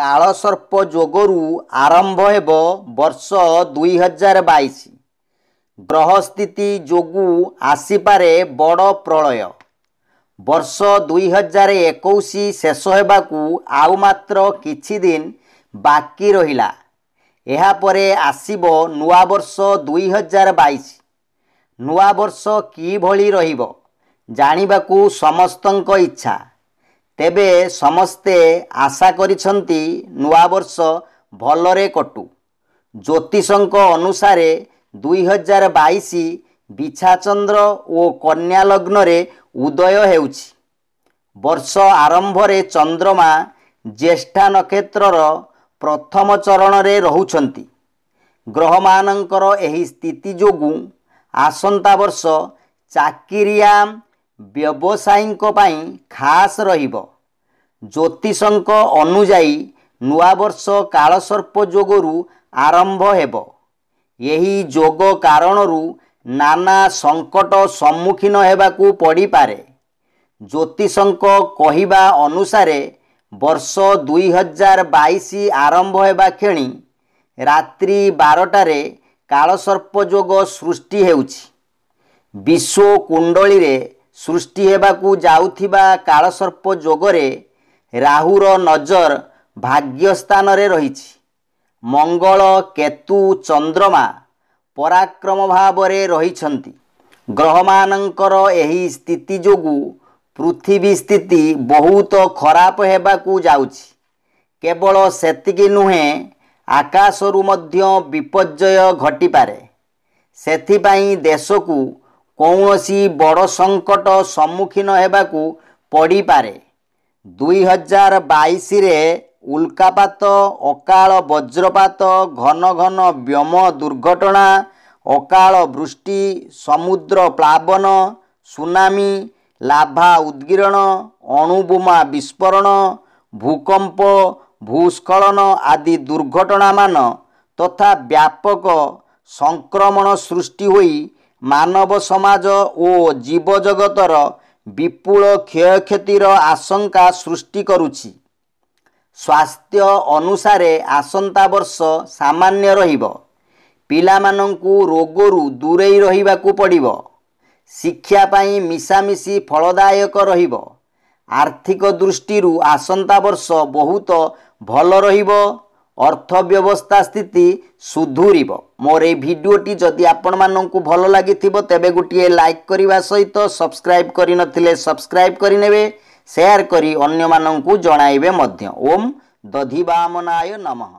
କାଳସର୍ପ ଯୋଗରୁ ଆରମ୍ଭ ହେବ ବର୍ଷ ଦୁଇ ହଜାର ବାଇଶ ଗ୍ରହ ସ୍ଥିତି ଯୋଗୁଁ ଆସିପାରେ ବଡ଼ ପ୍ରଳୟ ବର୍ଷ ଦୁଇ ହଜାର ଏକୋଇଶ ଶେଷ ହେବାକୁ ଆଉ ମାତ୍ର କିଛି ଦିନ ବାକି ରହିଲା ଏହାପରେ ଆସିବ ନୂଆବର୍ଷ ଦୁଇ ହଜାର ବାଇଶ ନୂଆବର୍ଷ କିଭଳି ରହିବ ଜାଣିବାକୁ ସମସ୍ତଙ୍କ ଇଚ୍ଛା ତେବେ ସମସ୍ତେ ଆଶା କରିଛନ୍ତି ନୂଆବର୍ଷ ଭଲରେ କଟୁ ଜ୍ୟୋତିଷଙ୍କ ଅନୁସାରେ ଦୁଇହଜାର ବାଇଶ ବିଛାଚନ୍ଦ୍ର ଓ କନ୍ୟା ଲଗ୍ନରେ ଉଦୟ ହେଉଛି ବର୍ଷ ଆରମ୍ଭରେ ଚନ୍ଦ୍ରମା ଜ୍ୟେଷ୍ଠା ନକ୍ଷତ୍ରର ପ୍ରଥମ ଚରଣରେ ରହୁଛନ୍ତି ଗ୍ରହମାନଙ୍କର ଏହି ସ୍ଥିତି ଯୋଗୁଁ ଆସନ୍ତା ବର୍ଷ ଚାକିରିଆ ବ୍ୟବସାୟୀଙ୍କ ପାଇଁ ଖାସ୍ ରହିବ ଜ୍ୟୋତିଷଙ୍କ ଅନୁଯାୟୀ ନୂଆବର୍ଷ କାଳସର୍ପ ଯୋଗରୁ ଆରମ୍ଭ ହେବ ଏହି ଯୋଗ କାରଣରୁ ନାନା ସଙ୍କଟ ସମ୍ମୁଖୀନ ହେବାକୁ ପଡ଼ିପାରେ ଜ୍ୟୋତିଷଙ୍କ କହିବା ଅନୁସାରେ ବର୍ଷ ଦୁଇହଜାର ବାଇଶ ଆରମ୍ଭ ହେବା କ୍ଷଣି ରାତ୍ରି ବାରଟାରେ କାଳସର୍ପ ଯୋଗ ସୃଷ୍ଟି ହେଉଛି ବିଶ୍ୱ କୁଣ୍ଡଳୀରେ ସୃଷ୍ଟି ହେବାକୁ ଯାଉଥିବା କାଳସର୍ପ ଯୋଗରେ ରାହୁର ନଜର ଭାଗ୍ୟ ସ୍ଥାନରେ ରହିଛି ମଙ୍ଗଳ କେତୁ ଚନ୍ଦ୍ରମା ପରାକ୍ରମ ଭାବରେ ରହିଛନ୍ତି ଗ୍ରହମାନଙ୍କର ଏହି ସ୍ଥିତି ଯୋଗୁଁ ପୃଥିବୀ ସ୍ଥିତି ବହୁତ ଖରାପ ହେବାକୁ ଯାଉଛି କେବଳ ସେତିକି ନୁହେଁ ଆକାଶରୁ ମଧ୍ୟ ବିପର୍ଯ୍ୟୟ ଘଟିପାରେ ସେଥିପାଇଁ ଦେଶକୁ କୌଣସି ବଡ଼ ସଙ୍କଟ ସମ୍ମୁଖୀନ ହେବାକୁ ପଡ଼ିପାରେ ଦୁଇହଜାର ବାଇଶରେ ଉଲ୍କାପାତ ଅକାଳ ବଜ୍ରପାତ ଘନ ଘନ ବ୍ୟୋମ ଦୁର୍ଘଟଣା ଅକାଳ ବୃଷ୍ଟି ସମୁଦ୍ର ପ୍ଲାବନ ସୁନାମି ଲାଭା ଉଦ୍ଗିରଣ ଅଣୁବୋମା ବିସ୍ଫୋରଣ ଭୂକମ୍ପ ଭୂସ୍ଖଳନ ଆଦି ଦୁର୍ଘଟଣାମାନ ତଥା ବ୍ୟାପକ ସଂକ୍ରମଣ ସୃଷ୍ଟି ହୋଇ ମାନବ ସମାଜ ଓ ଜୀବଜଗତର ବିପୁଳ କ୍ଷୟକ୍ଷତିର ଆଶଙ୍କା ସୃଷ୍ଟି କରୁଛି ସ୍ୱାସ୍ଥ୍ୟ ଅନୁସାରେ ଆସନ୍ତା ବର୍ଷ ସାମାନ୍ୟ ରହିବ ପିଲାମାନଙ୍କୁ ରୋଗରୁ ଦୂରେଇ ରହିବାକୁ ପଡ଼ିବ ଶିକ୍ଷା ପାଇଁ ମିଶାମିଶି ଫଳଦାୟକ ରହିବ ଆର୍ଥିକ ଦୃଷ୍ଟିରୁ ଆସନ୍ତା ବର୍ଷ ବହୁତ ଭଲ ରହିବ ଅର୍ଥବ୍ୟବସ୍ଥା ସ୍ଥିତି ସୁଧୁରିବ ମୋର ଏଇ ଭିଡ଼ିଓଟି ଯଦି ଆପଣମାନଙ୍କୁ ଭଲ ଲାଗିଥିବ ତେବେ ଗୋଟିଏ ଲାଇକ୍ କରିବା ସହିତ ସବସ୍କ୍ରାଇବ୍ କରିନଥିଲେ ସବସ୍କ୍ରାଇବ୍ କରିନେବେ ସେୟାର କରି ଅନ୍ୟମାନଙ୍କୁ ଜଣାଇବେ ମଧ୍ୟ ଓମ୍ ଦଧିବାମନାୟ ନମଃ